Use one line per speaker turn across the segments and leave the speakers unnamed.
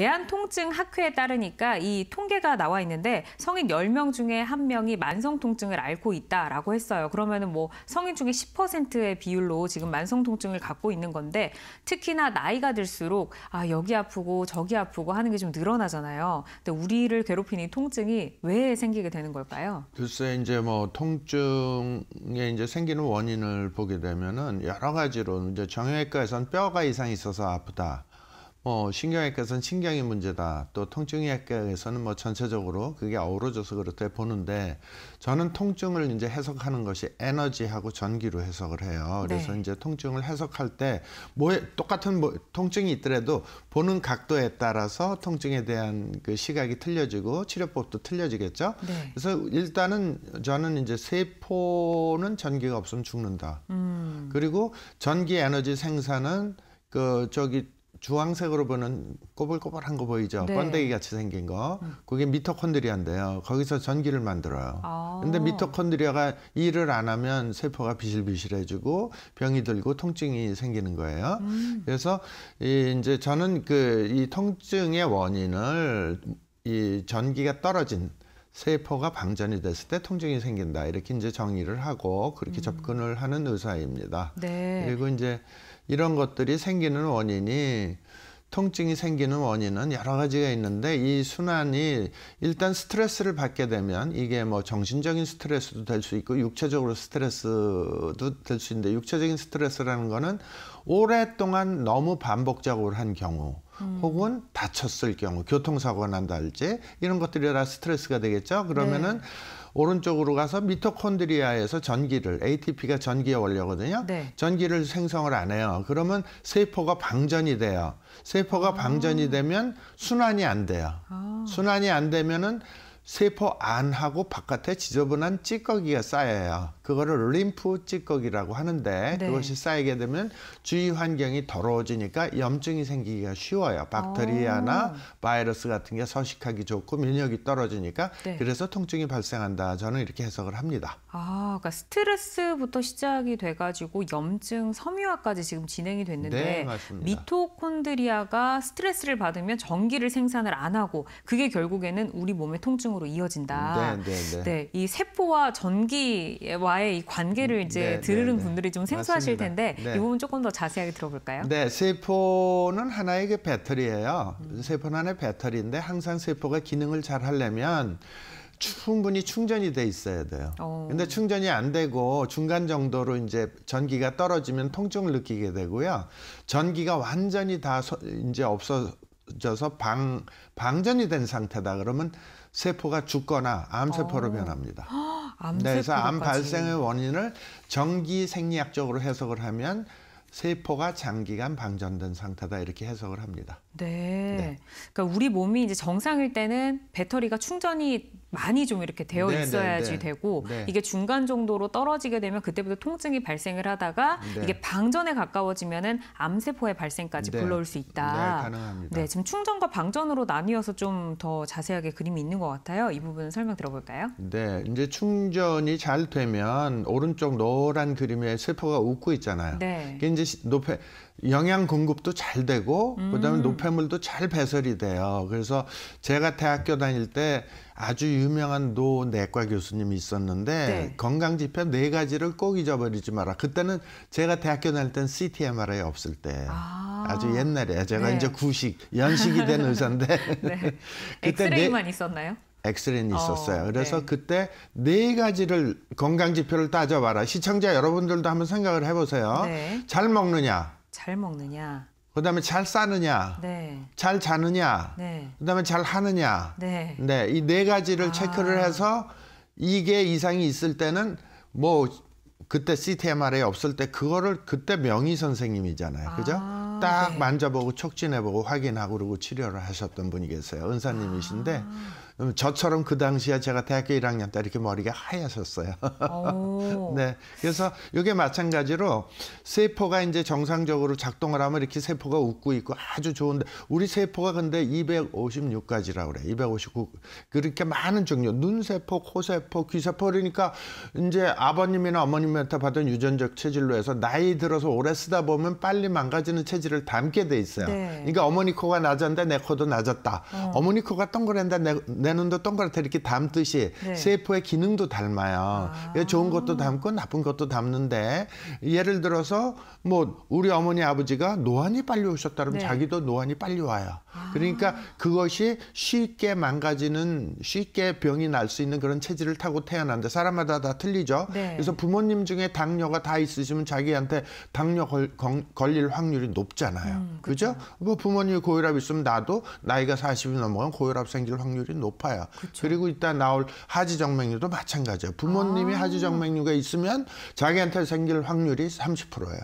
대한통증학회에 따르니까 이 통계가 나와 있는데 성인 10명 중에 한명이 만성통증을 앓고 있다라고 했어요. 그러면은 뭐 성인 중에 10%의 비율로 지금 만성통증을 갖고 있는 건데 특히나 나이가 들수록 아 여기 아프고 저기 아프고 하는 게 좀 늘어나잖아요. 근데 우리를 괴롭히는 통증이 왜 생기게 되는 걸까요?
글쎄 이제 뭐 통증에 이제 생기는 원인을 보게 되면은 여러 가지로 이제 정형외과에선 뼈가 이상 있어서 아프다. 뭐 신경외과에서는 신경의 문제다. 또 통증의학과에서는 뭐 전체적으로 그게 어우러져서 그렇다 보는데 저는 통증을 이제 해석하는 것이 에너지하고 전기로 해석을 해요. 네. 그래서 네. 이제 통증을 해석할 때 뭐 똑같은 뭐 통증이 있더라도 보는 각도에 따라서 통증에 대한 그 시각이 틀려지고 치료법도 틀려지겠죠. 네. 그래서 일단은 저는 이제 세포는 전기가 없으면 죽는다. 음. 그리고 전기 에너지 생산은 그 저기 주황색으로 보는 꼬불꼬불한 거 보이죠? 네. 번데기 같이 생긴 거. 음. 그게 미토콘드리아인데요. 거기서 전기를 만들어요. 아. 근데 미토콘드리아가 일을 안 하면 세포가 비실비실해지고 병이 들고 통증이 생기는 거예요. 음. 그래서 이 이제 저는 그 이 통증의 원인을 이 전기가 떨어진 세포가 방전이 됐을 때 통증이 생긴다 이렇게 이제 정의를 하고 그렇게 음. 접근을 하는 의사입니다.
네. 그리고
이제 이런 것들이 생기는 원인이 통증이 생기는 원인은 여러 가지가 있는데 이 순환이 일단 스트레스를 받게 되면 이게 뭐 정신적인 스트레스도 될 수 있고 육체적으로 스트레스도 될 수 있는데 육체적인 스트레스라는 거는 오랫동안 너무 반복 적으로한 경우 음. 혹은 다쳤을 경우 교통사고가 난다할지 이런 것들이 다 스트레스가 되겠죠. 그러면은 네. 오른쪽으로 가서 미토콘드리아에서 전기를 ATP가 전기의 원료거든요. 네. 전기를 생성을 안 해요. 그러면 세포가 방전이 돼요. 세포가 아. 방전이 되면 순환이 안 돼요. 아. 순환이 안 되면은 세포 안하고 바깥에 지저분한 찌꺼기가 쌓여요. 그거를 림프 찌꺼기라고 하는데 네. 그것이 쌓이게 되면 주위 환경이 더러워지니까 염증이 생기기가 쉬워요. 박테리아나 아. 바이러스 같은 게 서식하기 좋고 면역이 떨어지니까 네. 그래서 통증이 발생한다. 저는 이렇게 해석을 합니다.
아, 그러니까 스트레스부터 시작이 돼가지고 염증, 섬유화까지 지금 진행이 됐는데 네, 미토콘드리아가 스트레스를 받으면 전기를 생산을 안 하고 그게 결국에는 우리 몸의 통증으로 사망으로 이어진다. 네, 네, 네. 네, 이 세포와 전기와의 이 관계를 음, 이제 네, 네, 들으는 네. 분들이 좀 생소하실 맞습니다. 텐데 이 부분 조금 더 자세하게 들어볼까요?
네, 세포는 하나의 그 배터리예요. 음. 세포는 하나의 배터리인데 항상 세포가 기능을 잘 하려면 충분히 충전이 돼 있어야 돼요. 오. 어. 근데 충전이 안 되고 중간 정도로 이제 전기가 떨어지면 통증을 느끼게 되고요. 전기가 완전히 다 이제 없어져서 방 방전이 된 상태다 그러면 세포가 죽거나 암세포로 오. 어. 변합니다.
암세포로까 네, 그래서 암 발생의
원인을 정기 생리학적으로 해석을 하면 세포가 장기간 방전된 상태다 이렇게 해석을 합니다.
네. 네. 그러니까 우리 몸이 이제 정상일 때는 배터리가 충전이 많이 좀 이렇게 되어 네, 네 있어야지 네, 되고 네. 이게 중간 정도로 떨어지게 되면 그때부터 통증이 발생을 하다가 네. 이게 방전에 가까워지면은 암세포의 발생까지 불러올 수 있다. 네, 가능합니다. 네, 지금 충전과 방전으로 나뉘어서 좀 더 자세하게 그림이 있는 것 같아요. 이 부분 설명 들어볼까요?
네, 이제 충전이 잘 되면 오른쪽 노란 그림에 세포가 웃고 있잖아요. 네. 이제 이제 노폐 영양 공급도 잘 되고 음. 그다음에 노폐물도 잘 배설이 돼요. 그래서 제가 대학교 다닐 때 아주 유명한 노 내과 교수님이 있었는데 네. 건강 지표 네 가지를 꼭 잊어버리지 마라. 그때는 제가 대학교 다닐 땐 CT MRI 없을 때 아. 아주 옛날에 제가 네. 이제 구식 연식이 된 의사인데 네. 그때 네 엑스레이만 있었나요? 엑스렌이 어, 있었어요. 어, 그래서 네. 그때 네 가지를 건강 지표를 따져봐라. 시청자 여러분들도 한번 생각을 해보세요. 네. 잘 먹느냐?
잘 먹느냐?
그다음에 잘 싸느냐? 네. 잘 자느냐? 네. 그다음에 잘 하느냐? 네. 이네 네 가지를 아. 체크를 해서 이게 이상이 있을 때는 뭐 그때 CTMR에 없을 때 그거를 그때 명의 선생님이잖아요. 아, 그죠? 아, 딱 네. 만져보고 촉진해보고 확인하고 그러고 치료를 하셨던 분이 계세요. 은사님이신데. 아. 음, 저처럼 그 당시에 제가 대학교 1학년 때 이렇게 머리가 하얘졌어요. 네. 그래서 이게 마찬가지로 세포가 이제 정상적으로 작동을 하면 이렇게 세포가 웃고 있고 아주 좋은데 우리 세포가 근데 256가지라고 그래. 259. 그렇게 많은 종류. 눈세포, 코세포, 귀세포 그러니까 이제 아버님이나 어머님한테 받은 유전적 체질로 해서 나이 들어서 오래 쓰다 보면 빨리 망가지는 체질을 담게 돼 있어요. 네. 그러니까 어머니 코가 낮았는데 내 코도 낮았다. 어. 머니 코가 동그란데 내, 내 내는도 동그랗게 이렇게 담듯이 네. 세포의 기능도 닮아요. 아. 예, 좋은 것도 닮고 나쁜 것도 닮는데 예를 들어서 뭐 우리 어머니 아버지가 노안이 빨리 오셨다 그러면 네. 자기도 노안이 빨리 와요. 그러니까 그것이 쉽게 망가지는 쉽게 병이 날 수 있는 그런 체질을 타고 태어난다. 사람마다 다 틀리죠. 네. 그래서 부모님 중에 당뇨가 다 있으시면 자기한테 당뇨 걸, 릴 확률이 높잖아요. 음, 그죠? 뭐 부모님이 고혈압 있으면 나도 나이가 40이 넘어가면 고혈압 생길 확률이 높아요. 그쵸. 그리고 이따 나올 하지정맥류도 마찬가지예요. 부모님이 아. 하지정맥류가 있으면 자기한테 생길 확률이 30%예요.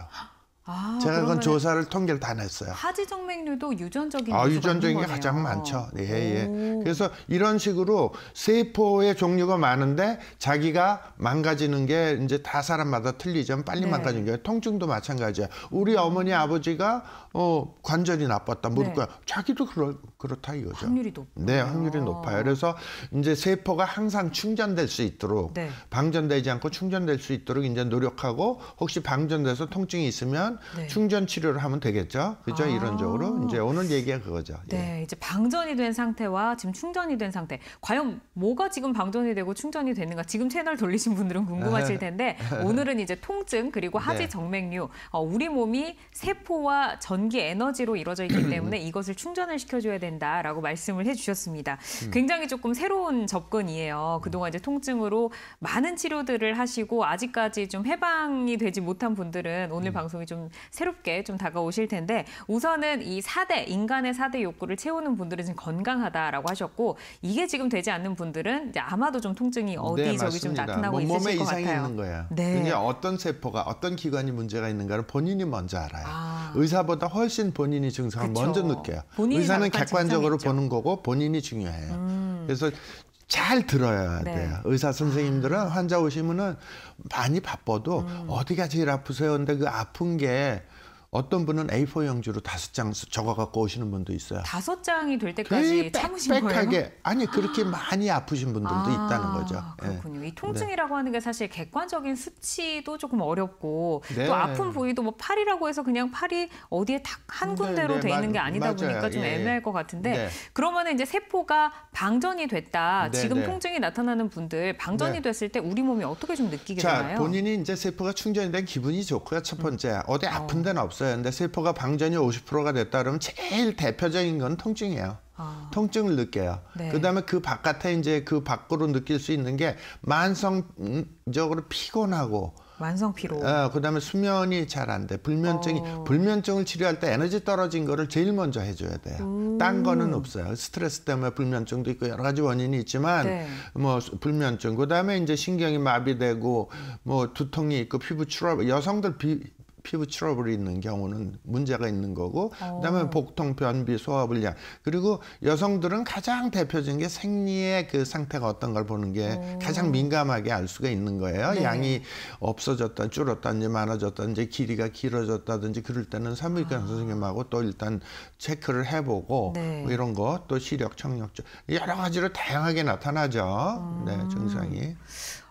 아, 제가 그건 조사를
통계를 다 냈어요.
하지 정맥류도 유전적인 아, 유전적인 게 가장
많죠. 예, 예. 그래서 이런 식으로 세포의 종류가 많은데 자기가 망가지는 게 이제 다 사람마다 틀리지만 빨리 네. 망가지는 게 통증도 마찬가지야. 우리 어머니 아버지가 어 관절이 나빴다 무릎과 네. 자기도 그렇 그렇다 이거죠. 확률이 높. 네, 확률이 높아요. 그래서 이제 세포가 항상 충전될 수 있도록 네. 방전되지 않고 충전될 수 있도록 이제 노력하고 혹시 방전돼서 통증이 있으면 네. 충전 치료를 하면 되겠죠. 그죠? 아. 이론적으로 이제 오늘 얘기한 그거죠.
예. 네, 예. 이제 방전이 된 상태와 지금 충전이 된 상태. 과연 뭐가 지금 방전이 되고 충전이 되는가? 지금 채널 돌리신 분들은 궁금하실 텐데 오늘은 이제 통증 그리고 하지 네. 정맥류. 어, 우리 몸이 세포와 전기 에너지로 이루어져 있기 때문에 이것을 충전을 시켜줘야 된다라고 말씀을 해주셨습니다. 음. 굉장히 조금 새로운 접근이에요. 그동안 이제 통증으로 많은 치료들을 하시고 아직까지 좀 해방이 되지 못한 분들은 오늘 음. 방송이 좀 새롭게 좀 다가오실 텐데 우선은 이 4대 인간의 4대 욕구를 채우는 분들은 지금 건강하다라고 하셨고 이게 지금 되지 않는 분들은 이제 아마도 좀 통증이 네, 어디 네, 저기 좀 나타나고 있으실 것 같아요. 몸에 이상이 있는
거야. 네. 그게 어떤 세포가 어떤 기관이 문제가 있는가를 본인이 먼저 알아요. 아. 의사보다 훨씬 본인이 증상을 그쵸. 먼저 느껴요. 의사는 객관적으로 보는 거고 본인이 중요해요. 음. 그래서 잘 들어야 네. 돼요. 의사 선생님들은 환자 오시면은 많이 바빠도 음. 어디가 제일 아프세요? 근데 그 아픈 게 어떤 분은 A4 용지로 다섯 장 적어 갖고 오시는 분도 있어요.
다섯 장이 될 때까지 참으신 빽빽하게. 거예요?
아니 아. 그렇게 많이 아프신 분들도 아, 있다는 거죠. 그렇군요.
예. 이 통증이라고 네. 하는 게 사실 객관적인 수치도 조금 어렵고 네. 또 아픈 부위도 뭐 팔이라고 해서 그냥 팔이 어디에 딱한 네, 군데로 네, 돼 있는 게 아니다 맞아요. 보니까 좀 예, 예. 애매할 것 같은데 네. 그러면은 이제 세포가 방전이 됐다. 지금 통증이 나타나는 분들 방전이 됐을 때 우리 몸이 어떻게 좀 느끼게 자, 되나요? 본인이
이제 세포가 충전이 된 기분이 좋고요. 첫 음. 번째 어디 아픈 어. 데는 없어요. 있어요. 근데 세포가 방전이 50%가 됐다 그러면 제일 대표적인 건 통증이에요. 아. 통증을 느껴요. 네. 그다음에 그 바깥에 이제 그 밖으로 느낄 수 있는 게 만성적으로 피곤하고
만성 피로. 어,
그다음에 수면이 잘 안 돼. 불면증이 어. 불면증을 치료할 때 에너지 떨어진 거를 제일 먼저 해줘야 돼요. 음. 딴 거는 없어요. 스트레스 때문에 불면증도 있고 여러 가지 원인이 있지만 네. 뭐 불면증 그다음에 이제 신경이 마비되고 뭐 두통이 있고 피부 출혈 여성들 비 피부 트러블이 있는 경우는 문제가 있는 거고 오. 어. 그다음에 복통, 변비, 소화불량 그리고 여성들은 가장 대표적인 게 생리의 그 상태가 어떤 걸 보는 게 오. 어. 가장 민감하게 알 수가 있는 거예요. 네. 양이 없어졌다, 줄었다든지 많아졌다든지 길이가 길어졌다든지 그럴 때는 산부인과 아. 선생님하고 또 일단 체크를 해보고 네. 뭐 이런 거 또 시력, 청력증 여러 가지로 다양하게 나타나죠. 음. 네, 아. 증상이.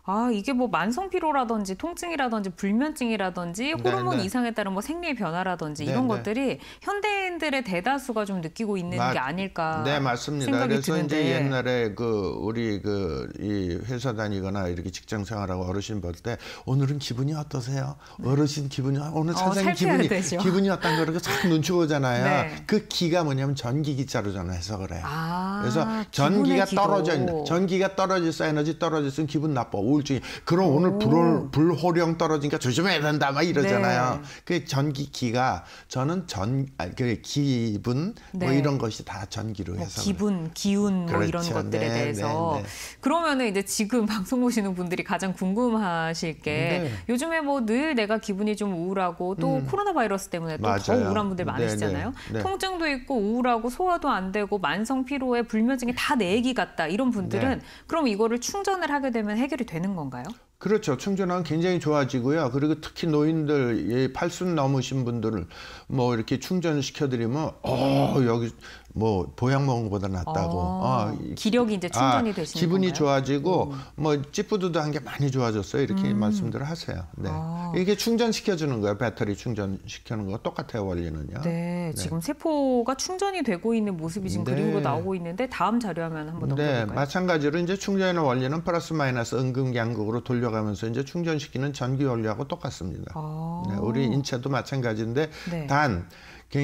아, 이게 뭐 만성 피로라든지 통증이라든지 불면증이라든지 네, 호르몬 네 이상에 따른 뭐 생리의 변화라든지 네 이런 네. 것들이 현대인들의 대다수가 좀 느끼고 있는 맞, 게 아닐까 네, 맞습니다. 생각이 그래서 드는데. 이제
옛날에 그 우리 그 이 회사 다니거나 이렇게 직장 생활하고 어르신 볼 때 오늘은 기분이 어떠세요? 네. 어르신 기분이 아, 오늘 선생님 어, 기분이 되죠. 기분이 어떤 거를 참 눈치 보잖아요. 네. 그 기가 뭐냐면 전기 기자로 저는 해석을 해요. 아, 그래서 전기가 기도. 떨어져 있는 전기가 떨어질 수 에너지 떨어질 수 기분 나빠. 우울증이 그럼 오. 늘불 불호령 떨어지니까 조심해야 된다 막 이러잖아요. 네. 그 전기기가 저는 전 아, 그 기분 뭐 네. 뭐 이런 것이 다 전기로 해서 뭐
기분, 기운 그렇죠. 뭐 이런 그렇죠. 것들에 네, 대해서 네, 네. 그러면은 이제 지금 방송 보시는 분들이 가장 궁금하실 게 네. 요즘에 뭐 늘 내가 기분이 좀 우울하고 또 음. 코로나 바이러스 때문에 또 더 우울한 분들 많으시잖아요. 통증도 있고 우울하고 소화도 안 되고 만성 피로에 불면증이 다 내 얘기 같다 이런 분들은 그럼 이거를 충전을 하게 되면 해결이 되는 되는 건가요?
그렇죠. 충전은 굉장히 좋아지고요. 그리고 특히 노인들, 8순 넘으신 분들을 뭐 이렇게 충전시켜드리면, 어, 여기 뭐 보약 먹은 것보다 낫다고. 아, 어, 기력이 이제 아, 충전이 아, 되시는 기분이 건가요? 좋아지고 음. 뭐찌뿌드도한 게 많이 좋아졌어요. 이렇게 음. 말씀들을 하세요. 네. 아. 이게 충전시켜 주는 거예요. 배터리 충전시켜 는거 똑같아요, 원리는요.
네, 네, 지금 세포가 충전이 되고 있는 모습이 지금 네. 그림으로 나오고 있는데 다음 자료화면 한번
넘겨 볼까요? 네, 마찬가지로 이제 충전의 원리는 플러스 마이너스 은근 양극으로 돌려가면서 이제 충전시키는 전기 원리하고 똑같습니다. 아. 네, 우리 인체도 마찬가지인데 네. 단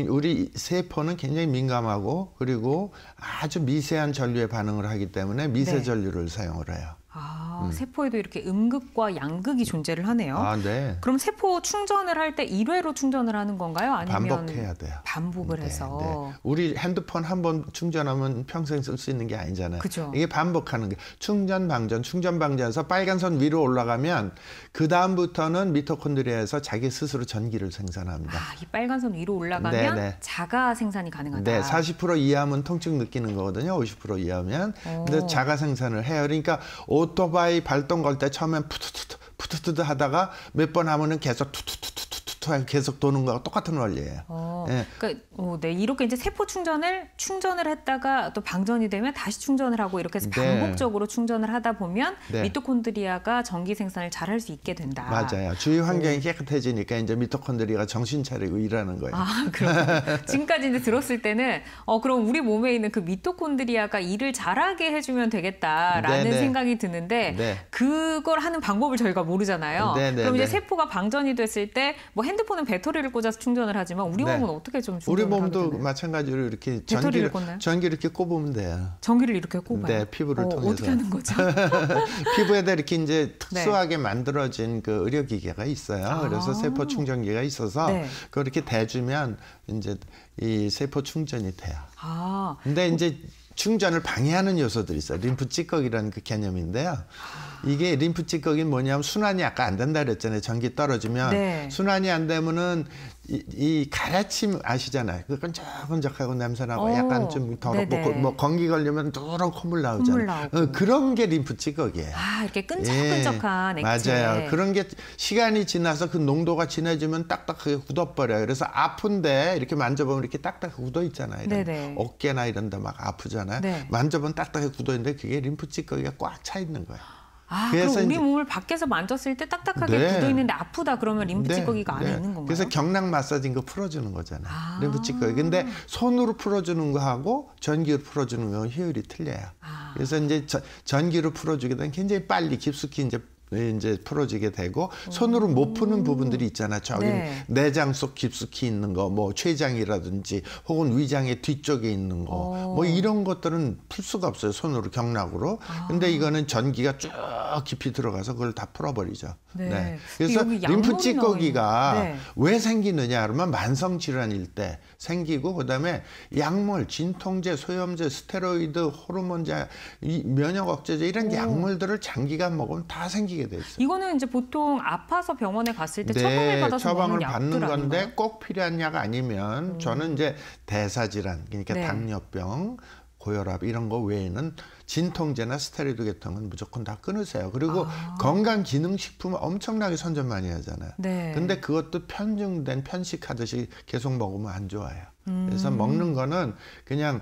우리 세포는 굉장히 민감하고 그리고 아주 미세한 전류에 반응을 하기 때문에 미세 네. 전류를 사용을 해요.
아, 음. 세포에도 이렇게 음극과 양극이 존재를 하네요. 아,
네. 그럼
세포 충전을 할 때 일회로 충전을 하는 건가요? 아니면 반복해야 돼요. 반복을 네, 해서. 네.
우리 핸드폰 한 번 충전하면 평생 쓸 수 있는 게 아니잖아요. 그죠. 이게 반복하는 게 충전 방전, 충전 방전에서 빨간 선 위로 올라가면 그 다음부터는 미토콘드리아에서 자기 스스로 전기를 생산합니다. 아,
이 빨간 선 위로 올라가면 네네. 네. 자가 생산이 가능하다. 네, 40%
이하면 통증 느끼는 거거든요. 50% 이하면. 오. 근데 자가 생산을 해요. 그러니까 오토바이 발동 걸 때 처음엔 푸트투트 푸트투트 하다가 몇 번 하면은 계속 투투투투 스타일 계속 도는 거랑 똑같은 원리예요. 어, 예.
그러니까 오, 어, 네, 이렇게 이제 세포 충전을 충전을 했다가 또 방전이 되면 다시 충전을 하고 이렇게 해서 네. 반복적으로 충전을 하다 보면 네. 미토콘드리아가 전기 생산을 잘할 수 있게 된다. 맞아요.
주위 환경이 오. 네. 깨끗해지니까 이제 미토콘드리아가 정신 차리고 일하는 거예요. 아, 그렇
지금까지 이제 들었을 때는 어 그럼 우리 몸에 있는 그 미토콘드리아가 일을 잘하게 해주면 되겠다라는 네네. 생각이 드는데 네. 그걸 하는 방법을 저희가 모르잖아요. 네네 그럼 이제 세포가 방전이 됐을 때뭐 핸드폰은 배터리를 꽂아서 충전을 하지만 우리 네. 몸은 네. 어떻게 좀 우리 몸도
마찬가지로 이렇게 전기를 꽂나요? 전기를 이렇게 꼽으면 돼요.
전기를 이렇게 꼽아요. 네, 피부를 어, 통해서. 어떻게 하는 거죠?
피부에다 이렇게 이제 네. 특수하게 네. 만들어진 그 의료 기계가 있어요. 아 그래서 세포 충전기가 있어서 네. 그렇게 대주면 이제 이 세포 충전이 돼요. 아. 근데 어. 이제 충전을 방해하는 요소들이 있어요. 림프 찌꺼기라는 그 개념인데요. 이게 림프 찌꺼기는 뭐냐면 순환이 아까 안 된다 그랬잖아요. 전기 떨어지면 네. 순환이 안 되면은 이, 이 가라침 아시잖아요. 그 끈적끈적하고 냄새나고 오, 어. 약간 좀 더럽고 네뭐 건기 걸리면 누런 콧물 나오잖아요. 콧물 어, 그런 게 림프 찌꺼기예요.
아 이렇게 끈적끈적한 예, 액체. 맞아요. 그런
게 시간이 지나서 그 농도가 진해지면 딱딱하게 굳어버려요. 그래서 아픈데 이렇게 만져보면 이렇게 딱딱 굳어 있잖아요. 이런 어깨나 이런 데 막 아프잖아요. 네. 만져보면 딱딱하게 굳어 있는데 그게 림프 찌꺼기가 꽉 차 있는 거예요.
아, 그래서 우리 몸을 밖에서 만졌을 때 딱딱하게 네. 굳어 있는데 아프다 그러면 림프찌꺼기가 네. 안에 네. 있는 건가요?
그래서 경락 마사지인 거 풀어주는 거잖아요. 아. 림프찌꺼기. 근데 손으로 풀어주는 거하고 전기로 풀어주는 거 효율이 틀려요. 아. 그래서 이제 저, 전기로 풀어주게 되면 굉장히 빨리 깊숙이 이제 네, 이제 풀어지게 되고 손으로 못 푸는 음. 부분들이 있잖아. 저기 네. 내장 속 깊숙이 있는 거, 뭐 췌장이라든지 혹은 위장의 뒤쪽에 있는 거, 오. 뭐 어. 이런 것들은 풀 수가 없어요. 손으로 경락으로. 아. 근데 이거는 전기가 쭉 깊이 들어가서 그걸 다 풀어버리죠. 네. 네. 그래서 림프 찌꺼기가 네. 왜 생기느냐 하면 만성 질환일 때 생기고 그다음에 약물, 진통제, 소염제, 스테로이드, 호르몬제, 면역 억제제 이런 오. 약물들을 장기간 먹으면 다 생기게 생기게 돼 있어요.
이거는 이제 보통 아파서 병원에 갔을 때 네, 처방을 받아서 처방을 받는 건데
아가요꼭 필요한 약 아니면 음. 저는 이제 대사질환 그러니까 네. 당뇨병 고혈압 이런 거 외에는 진통제나 스테로이드 계통은 무조건 다 끊으세요. 그리고 아. 건강 기능 식품 엄청나게 선전 많이 하잖아요. 네. 근데 그것도 편중된 편식하듯이 계속 먹으면 안 좋아요. 그래서 음. 먹는 거는 그냥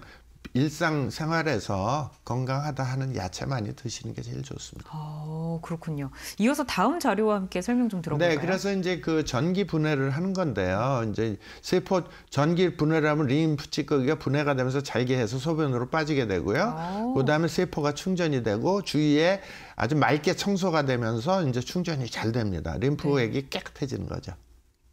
일상생활에서 건강하다 하는 야채 많이 드시는 게 제일 좋습니다.
어, 그렇군요. 이어서 다음 자료와 함께 설명 좀 들어볼까요? 네, 그래서
이제 그 전기 분해를 하는 건데요. 이제 세포 전기 분해를 하면 림프 찌꺼기가 분해가 되면서 잘게 해서 소변으로 빠지게 되고요. 오. 아. 그다음에 세포가 충전이 되고 주위에 아주 맑게 청소가 되면서 이제 충전이 잘 됩니다. 림프액이 네. 깨끗해지는 거죠.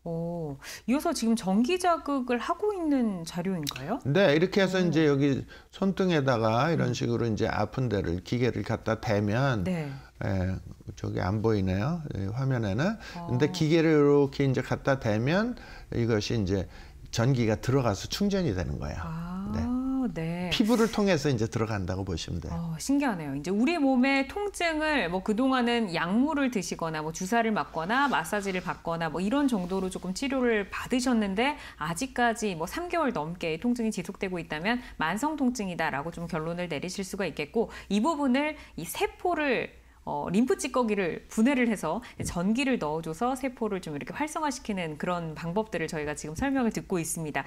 오, 이어서 지금 전기 자극을 하고 있는 자료인가요? 네, 이렇게 해서 오. 음. 이제
여기 손등에다가 이런 음. 식으로 이제 아픈 데를 기계를 갖다 대면 네. 예, 저기 안 보이네요. 예, 화면에는. 아. 근데 기계를 이렇게 이제 갖다 대면 이것이 이제 전기가 들어가서 충전이 되는 거예요. 아.
네. 네. 피부를
통해서 이제 들어간다고 보시면 돼요. 어,
신기하네요. 이제 우리 몸의 통증을 뭐 그동안은 약물을 드시거나 뭐 주사를 맞거나 마사지를 받거나 뭐 이런 정도로 조금 치료를 받으셨는데 아직까지 뭐 3개월 넘게 통증이 지속되고 있다면 만성 통증이다라고 좀 결론을 내리실 수가 있겠고 이 부분을 이 세포를 어, 림프 찌꺼기를 분해를 해서 전기를 넣어줘서 세포를 좀 이렇게 활성화시키는 그런 방법들을 저희가 지금 설명을 듣고 있습니다.